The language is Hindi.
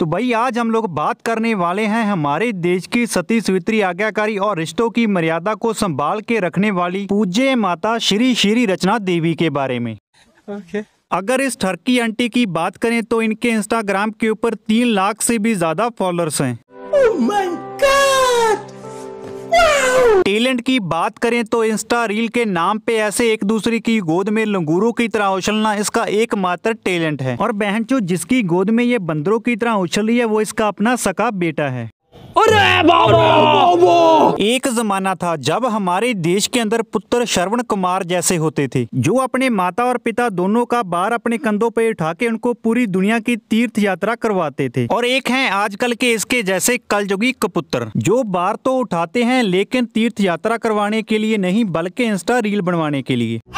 तो भाई आज हम लोग बात करने वाले हैं हमारे देश की सती सुवित्री आज्ञाकारी और रिश्तों की मर्यादा को संभाल के रखने वाली पूज्य माता श्री श्री रचना देवी के बारे में okay. अगर इस ठरकी आंटी की बात करें तो इनके इंस्टाग्राम के ऊपर तीन लाख से भी ज्यादा फॉलोअर्स हैं oh टैलेंट की बात करें तो इंस्टा रील के नाम पे ऐसे एक दूसरे की गोद में लंगूरों की तरह उछलना इसका एकमात्र टैलेंट है और बहन जो जिसकी गोद में ये बंदरों की तरह उछल रही है वो इसका अपना सका बेटा है अरे बाबा एक जमाना था जब हमारे देश के अंदर पुत्र श्रवण कुमार जैसे होते थे जो अपने माता और पिता दोनों का बार अपने कंधों पर उठा के उनको पूरी दुनिया की तीर्थ यात्रा करवाते थे और एक है आजकल के इसके जैसे कलयुगी कपुत्र जो बार तो उठाते हैं लेकिन तीर्थ यात्रा करवाने के लिए नहीं बल्कि इंस्टा रील बनवाने के लिए